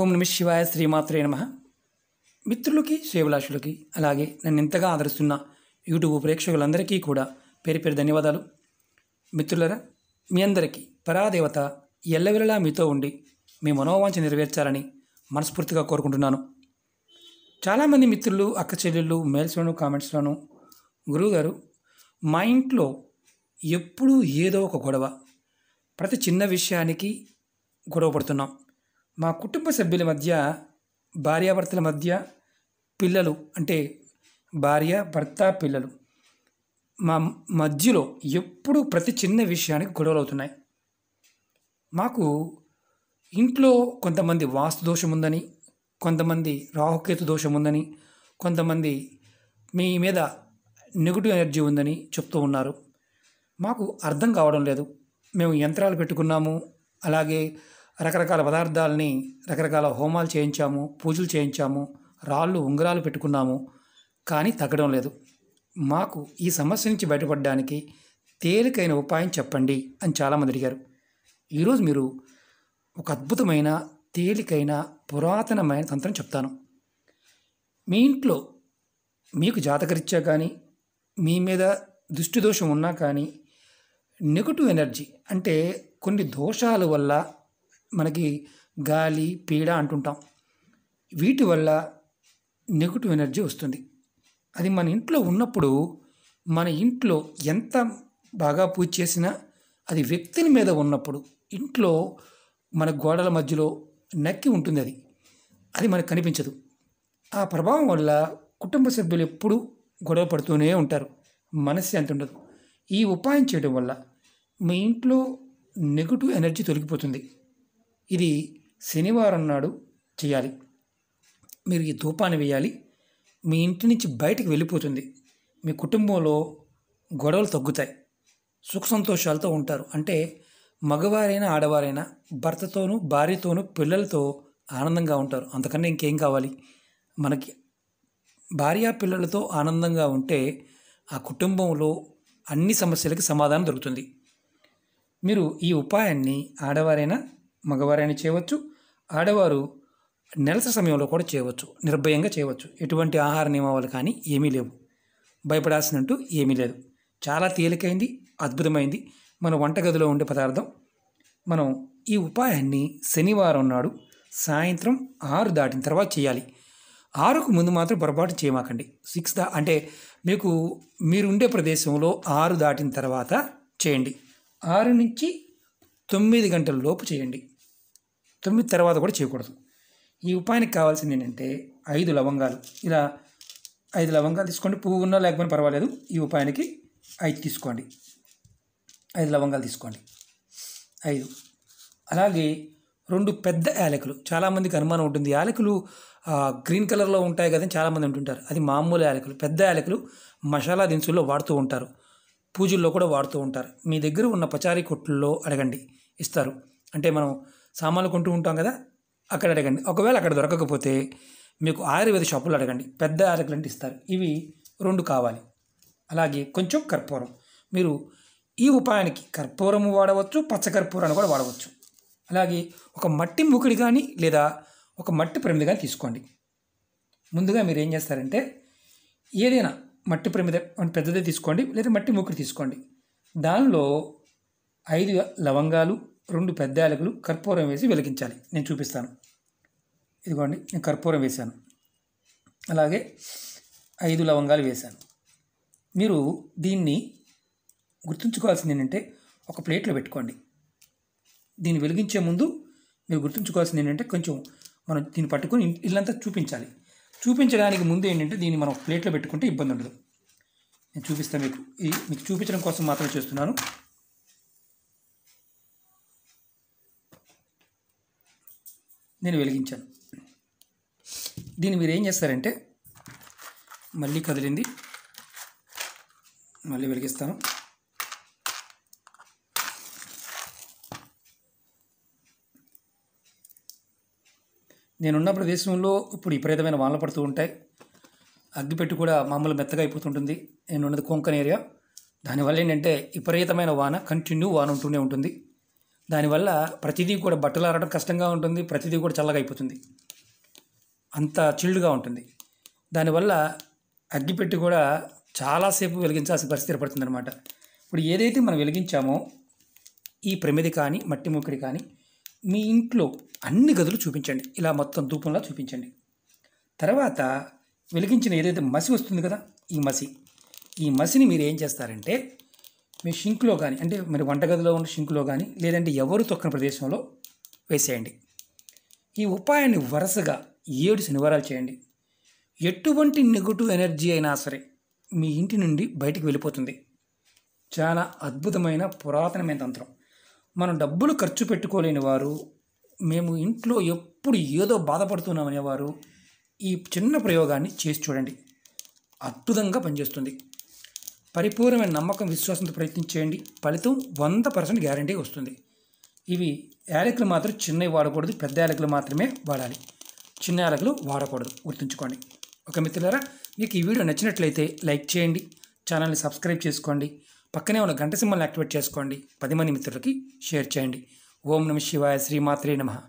ఓం నమ శివాయ శ్రీమాత్రే నమ మిత్రులకి శ్రేభిలాషులకి అలాగే నన్ను ఎంతగా ఆదరిస్తున్న యూట్యూబ్ ప్రేక్షకులందరికీ కూడా పేరు పేరు ధన్యవాదాలు మిత్రులరా మీ అందరికీ పరాదేవత ఎల్లవెల్లలా మీతో ఉండి మీ మనోవాంఛ నెరవేర్చాలని మనస్ఫూర్తిగా కోరుకుంటున్నాను చాలామంది మిత్రులు అక్క చెల్లెళ్ళు మెయిల్స్లోను కామెంట్స్లోను గురువుగారు మా ఇంట్లో ఎప్పుడూ ఏదో ఒక గొడవ ప్రతి చిన్న విషయానికి గొడవ పడుతున్నాం మా కుటుంబ సభ్యుల మధ్య భార్యాభర్తల మధ్య పిల్లలు అంటే భార్య భర్త పిల్లలు మా మధ్యలో ఎప్పుడూ ప్రతి చిన్న విషయానికి గొడవలు అవుతున్నాయి మాకు ఇంట్లో కొంతమంది వాస్తు దోషం ఉందని కొంతమంది రాహుకేతు దోషం ఉందని కొంతమంది మీ మీద నెగిటివ్ ఎనర్జీ ఉందని చెప్తూ ఉన్నారు మాకు అర్థం కావడం లేదు మేము యంత్రాలు పెట్టుకున్నాము అలాగే రకరకాల పదార్థాలని రకరకాల హోమాలు చేయించాము పూజలు చేయించాము రాళ్ళు ఉంగరాలు పెట్టుకున్నాము కానీ తగ్గడం లేదు మాకు ఈ సమస్య నుంచి బయటపడడానికి తేలికైన ఉపాయం చెప్పండి అని చాలామంది అడిగారు ఈరోజు మీరు ఒక అద్భుతమైన తేలికైన పురాతనమైన తంత్రం చెప్తాను మీ ఇంట్లో మీకు జాతకరీత్యా కానీ మీ మీద దృష్టి దోషం ఉన్నా కానీ నెగటివ్ ఎనర్జీ అంటే కొన్ని దోషాల వల్ల మనకి గాలి పీడ అంటుంటాం వీటి వల్ల నెగిటివ్ ఎనర్జీ వస్తుంది అది మన ఇంట్లో ఉన్నప్పుడు మన ఇంట్లో ఎంత బాగా పూజ చేసినా అది వ్యక్తిని మీద ఉన్నప్పుడు ఇంట్లో మన గోడల మధ్యలో నక్కి ఉంటుంది అది అది మనకు కనిపించదు ఆ ప్రభావం వల్ల కుటుంబ సభ్యులు ఎప్పుడూ గొడవ పడుతూనే ఉంటారు ఎంత ఉండదు ఈ ఉపాయం చేయడం వల్ల మీ ఇంట్లో నెగిటివ్ ఎనర్జీ తొలగిపోతుంది ఇది శనివారం నాడు చేయాలి మీరు ఈ ధూపాన్ని వేయాలి మీ ఇంటి నుంచి బయటకు వెళ్ళిపోతుంది మీ కుటుంబంలో గొడవలు తగ్గుతాయి సుఖ సంతోషాలతో ఉంటారు అంటే మగవారైనా ఆడవారైనా భర్తతోనూ భార్యతోనూ పిల్లలతో ఆనందంగా ఉంటారు అంతకన్నా ఇంకేం కావాలి మనకి భార్య పిల్లలతో ఆనందంగా ఉంటే ఆ కుటుంబంలో అన్ని సమస్యలకి సమాధానం దొరుకుతుంది మీరు ఈ ఉపాయాన్ని ఆడవారైనా మగవారైనా చేయవచ్చు ఆడవారు నెలస సమయంలో కూడా చేయవచ్చు నిర్భయంగా చేయవచ్చు ఎటువంటి ఆహార నియమాలు కానీ ఏమీ లేవు భయపడాల్సినట్టు ఏమీ లేదు చాలా తేలికైంది అద్భుతమైంది మన వంటగదిలో ఉండే పదార్థం మనం ఈ ఉపాయాన్ని శనివారం నాడు సాయంత్రం ఆరు దాటిన తర్వాత చేయాలి ఆరుకు ముందు మాత్రం పొరపాటు చేయమాకండి సిక్స్ దా అంటే మీకు మీరుండే ప్రదేశంలో ఆరు దాటిన తర్వాత చేయండి ఆరు నుంచి తొమ్మిది గంటల లోపు చేయండి తొమ్మిది తర్వాత కూడా చేయకూడదు ఈ ఉపాయానికి కావాల్సింది ఏంటంటే ఐదు లవంగాలు ఇలా ఐదు లవంగాలు తీసుకోండి పువ్వు ఉన్నా లేకపోయినా పర్వాలేదు ఈ ఉపాయానికి ఐదు తీసుకోండి ఐదు లవంగాలు తీసుకోండి ఐదు అలాగే రెండు పెద్ద యాలకులు చాలామందికి అనుమానం ఉంటుంది యాలకులు గ్రీన్ కలర్లో ఉంటాయి కదని చాలామంది ఉంటుంటారు అది మామూలు యాలకులు పెద్ద యాలకులు మసాలా దినుసుల్లో వాడుతూ ఉంటారు పూజల్లో కూడా వాడుతూ ఉంటారు మీ దగ్గర ఉన్న పచారీ కొట్టుల్లో అడగండి ఇస్తారు అంటే మనం సామాన్లు కొంటూ ఉంటాం కదా అక్కడ అడగండి ఒకవేళ అక్కడ దొరకకపోతే మీకు ఆయుర్వేద షాపులు అడగండి పెద్ద అరకులంటే ఇస్తారు ఇవి రెండు కావాలి అలాగే కొంచెం కర్పూరం మీరు ఈ ఉపాయానికి కర్పూరం వాడవచ్చు పచ్చకర్పూరాన్ని కూడా వాడవచ్చు అలాగే ఒక మట్టి ముకుడి కానీ లేదా ఒక మట్టి ప్రమిద కానీ తీసుకోండి ముందుగా మీరు ఏం చేస్తారంటే ఏదైనా మట్టి ప్రమిద పెద్దదే తీసుకోండి లేదా మట్టి ముకుడి తీసుకోండి దానిలో ఐదు లవంగాలు రెండు పెద్ద యాలకులు కర్పూరం వేసి వెలిగించాలి నేను చూపిస్తాను ఇదిగోండి నేను కర్పూరం వేశాను అలాగే ఐదు లవంగాలు వేశాను మీరు దీన్ని గుర్తుంచుకోవాల్సింది ఏంటంటే ఒక ప్లేట్లో పెట్టుకోండి దీన్ని వెలిగించే ముందు మీరు గుర్తుంచుకోవాల్సింది ఏంటంటే కొంచెం మనం దీన్ని పట్టుకొని ఇల్లంతా చూపించాలి చూపించడానికి ముందు ఏంటంటే దీన్ని మనం ప్లేట్లో పెట్టుకుంటే ఇబ్బంది ఉండదు నేను చూపిస్తాను మీకు ఈ మీకు చూపించడం కోసం మాత్రమే చేస్తున్నాను నేను వెలిగించాను దీన్ని మీరు ఏం చేస్తారంటే మళ్ళీ కదిలింది మళ్ళీ వెలిగిస్తాను నేనున్న ప్రదేశంలో ఇప్పుడు విపరీతమైన వానలు పడుతూ ఉంటాయి అగ్గిపెట్టు కూడా మామూలు మెత్తగా అయిపోతుంటుంది నేనున్నది కొంకన్ ఏరియా దానివల్ల ఏంటంటే విపరీతమైన వాన కంటిన్యూ వాన ఉంటూనే ఉంటుంది దానివల్ల ప్రతిదీ కూడా బట్టలు ఆరడం కష్టంగా ఉంటుంది ప్రతిదీ కూడా చల్లగా అయిపోతుంది అంత చిల్డ్గా ఉంటుంది దానివల్ల అగ్గిపెట్టి కూడా చాలాసేపు వెలిగించాల్సిన పరిస్థితి ఏర్పడుతుంది అనమాట ఇప్పుడు ఏదైతే మనం వెలిగించామో ఈ ప్రమిది కానీ మట్టి మొక్కడి కానీ మీ ఇంట్లో అన్ని గదులు చూపించండి ఇలా మొత్తం ధూపంలా చూపించండి తర్వాత వెలిగించిన ఏదైతే మసి వస్తుంది కదా ఈ మసి ఈ మసిని మీరు ఏం చేస్తారంటే మీ షింక్లో కానీ అంటే మరి వంటగదిలో ఉన్న షింక్లో కానీ లేదంటే ఎవరు తొక్కని ప్రదేశంలో వేసేయండి ఈ ఉపాయాన్ని వరుసగా ఏడు శనివారాలు చేయండి ఎటువంటి నెగటివ్ ఎనర్జీ అయినా సరే మీ ఇంటి నుండి బయటికి వెళ్ళిపోతుంది చాలా అద్భుతమైన పురాతనమైన తంత్రం మనం డబ్బులు ఖర్చు పెట్టుకోలేని వారు మేము ఇంట్లో ఎప్పుడు ఏదో బాధపడుతున్నామనేవారు ఈ చిన్న ప్రయోగాన్ని చేసి చూడండి అద్భుతంగా పనిచేస్తుంది పరిపూర్ణమైన నమ్మకం విశ్వాసంతో ప్రయత్నం చేయండి ఫలితం వంద పర్సెంట్ గ్యారంటీ వస్తుంది ఇవి యాలకులు మాత్రం చిన్నవి వాడకూడదు పెద్ద యాలకులు మాత్రమే వాడాలి చిన్న యాలకులు వాడకూడదు గుర్తుంచుకోండి ఒక మిత్రులారా మీకు ఈ వీడియో నచ్చినట్లయితే లైక్ చేయండి ఛానల్ని సబ్స్క్రైబ్ చేసుకోండి పక్కనే ఉన్న గంట సింబల్ని యాక్టివేట్ చేసుకోండి పది మంది మిత్రులకి షేర్ చేయండి ఓం నమ శివాయ శ్రీమాత్రే నమః